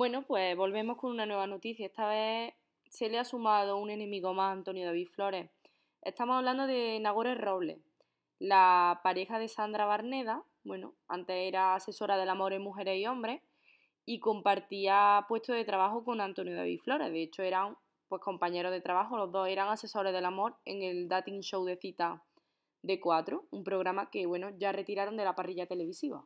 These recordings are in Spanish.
Bueno, pues volvemos con una nueva noticia. Esta vez se le ha sumado un enemigo más a Antonio David Flores. Estamos hablando de Nagore Robles, la pareja de Sandra Barneda. Bueno, antes era asesora del amor en mujeres y hombres y compartía puesto de trabajo con Antonio David Flores. De hecho, eran pues compañeros de trabajo, los dos eran asesores del amor en el dating show de cita de Cuatro, un programa que bueno, ya retiraron de la parrilla televisiva.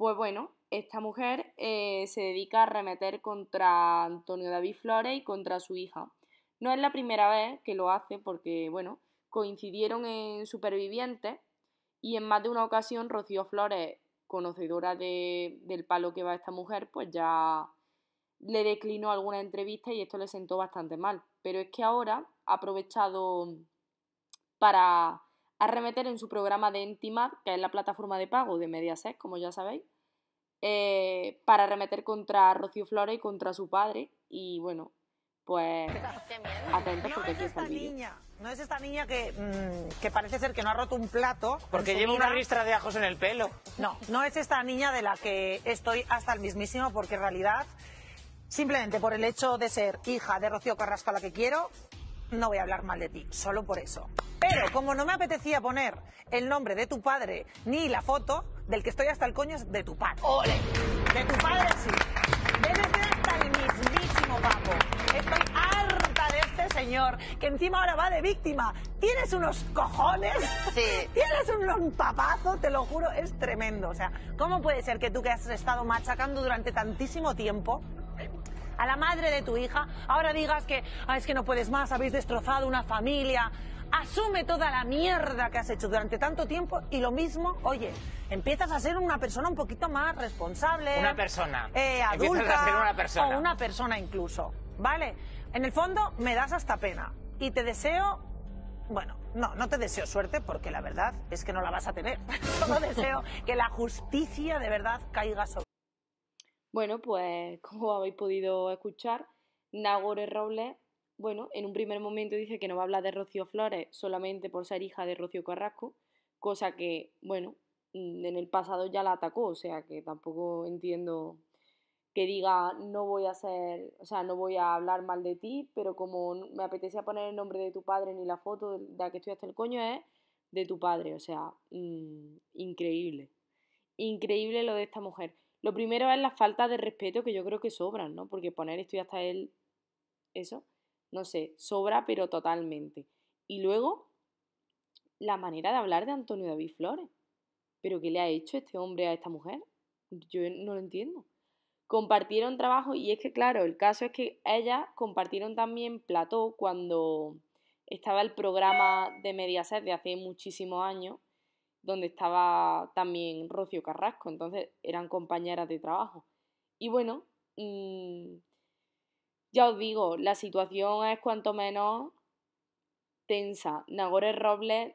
Pues bueno, esta mujer eh, se dedica a remeter contra Antonio David Flores y contra su hija. No es la primera vez que lo hace porque, bueno, coincidieron en Supervivientes y en más de una ocasión Rocío Flores, conocedora del palo que va esta mujer, pues ya le declinó alguna entrevista y esto le sentó bastante mal. Pero es que ahora ha aprovechado para a remeter en su programa de Intimad, que es la plataforma de pago de Mediaset, como ya sabéis, eh, para remeter contra Rocío Flores y contra su padre. Y bueno, pues atentos no es esta niña, No es esta niña que, mm, que parece ser que no ha roto un plato. Porque lleva una ristra de ajos en el pelo. No, no es esta niña de la que estoy hasta el mismísimo, porque en realidad... Simplemente por el hecho de ser hija de Rocío Carrasco, la que quiero, no voy a hablar mal de ti, solo por eso. Pero como no me apetecía poner el nombre de tu padre ni la foto, del que estoy hasta el coño es de tu padre. ¡Ole! De tu padre sí. Debe ser hasta el mismísimo papo. Estoy harta de este señor, que encima ahora va de víctima. Tienes unos cojones. Sí. Tienes un papazo, te lo juro, es tremendo. O sea, ¿cómo puede ser que tú que has estado machacando durante tantísimo tiempo a la madre de tu hija, ahora digas que ah, es que no puedes más, habéis destrozado una familia. Asume toda la mierda que has hecho durante tanto tiempo y lo mismo, oye, empiezas a ser una persona un poquito más responsable. Una persona. Eh, a ser una persona. O una persona incluso, ¿vale? En el fondo me das hasta pena y te deseo bueno, no, no te deseo suerte porque la verdad es que no la vas a tener. Solo deseo que la justicia de verdad caiga sobre bueno, pues como habéis podido escuchar, Nagore Robles, bueno, en un primer momento dice que no va a hablar de Rocío Flores solamente por ser hija de Rocío Carrasco, cosa que, bueno, mm, en el pasado ya la atacó, o sea que tampoco entiendo que diga no voy a ser, o sea, no voy a hablar mal de ti, pero como me apetecía poner el nombre de tu padre ni la foto de la que estoy hasta el coño es de tu padre, o sea, mm, increíble increíble lo de esta mujer. Lo primero es la falta de respeto, que yo creo que sobran, ¿no? Porque poner esto y hasta él, eso, no sé, sobra, pero totalmente. Y luego, la manera de hablar de Antonio David Flores. ¿Pero qué le ha hecho este hombre a esta mujer? Yo no lo entiendo. Compartieron trabajo y es que, claro, el caso es que ella compartieron también plató cuando estaba el programa de Mediaset de hace muchísimos años donde estaba también Rocío Carrasco, entonces eran compañeras de trabajo. Y bueno, mm, ya os digo, la situación es cuanto menos tensa. Nagore Robles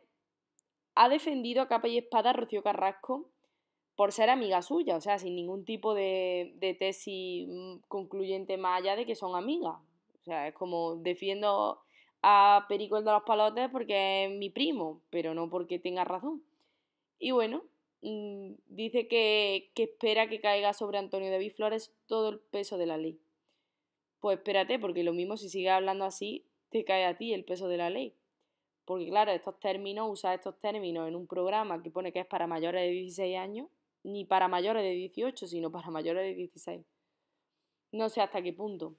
ha defendido a capa y espada a Rocío Carrasco por ser amiga suya, o sea, sin ningún tipo de, de tesis mm, concluyente más allá de que son amigas. O sea, es como defiendo a Perico de los Palotes porque es mi primo, pero no porque tenga razón. Y bueno, mm, dice que, espera que caiga sobre Antonio David Flores todo el peso de la ley. Pues espérate, porque lo mismo si sigue hablando así, te cae a ti el peso de la ley. Porque claro, estos términos, usar estos términos en un programa que pone que es para mayores de 16 años, ni para mayores de 18, sino para mayores de 16. No sé hasta qué punto.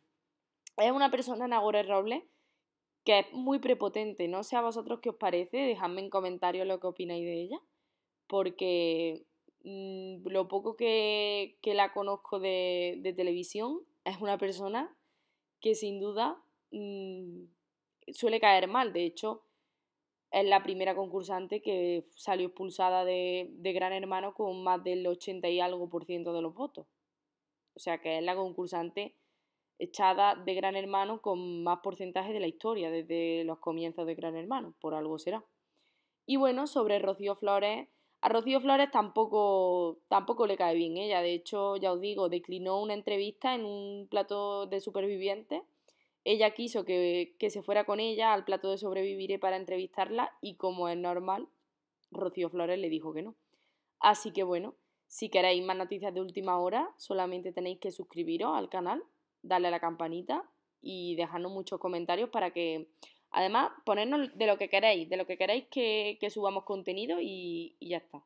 Es una persona, Nagore Robles, que es muy prepotente. No sé a vosotros qué os parece, dejadme en comentarios lo que opináis de ella porque mm, lo poco que, la conozco de, televisión es una persona que sin duda mm, suele caer mal. De hecho, es la primera concursante que salió expulsada de Gran Hermano con más del 80 y algo por ciento de los votos. O sea que es la concursante echada de Gran Hermano con más porcentaje de la historia desde los comienzos de Gran Hermano, por algo será. Y bueno, sobre Rocío Flores, a Rocío Flores tampoco, tampoco le cae bien ella, de hecho, ya os digo, declinó una entrevista en un plato de supervivientes. Ella quiso que, que se fuera con ella al plato de sobreviviré para entrevistarla y como es normal, Rocío Flores le dijo que no. Así que bueno, si queréis más noticias de última hora, solamente tenéis que suscribiros al canal, darle a la campanita y dejarnos muchos comentarios para que Además, ponernos de lo que queréis, de lo que queréis que, que subamos contenido y, y ya está.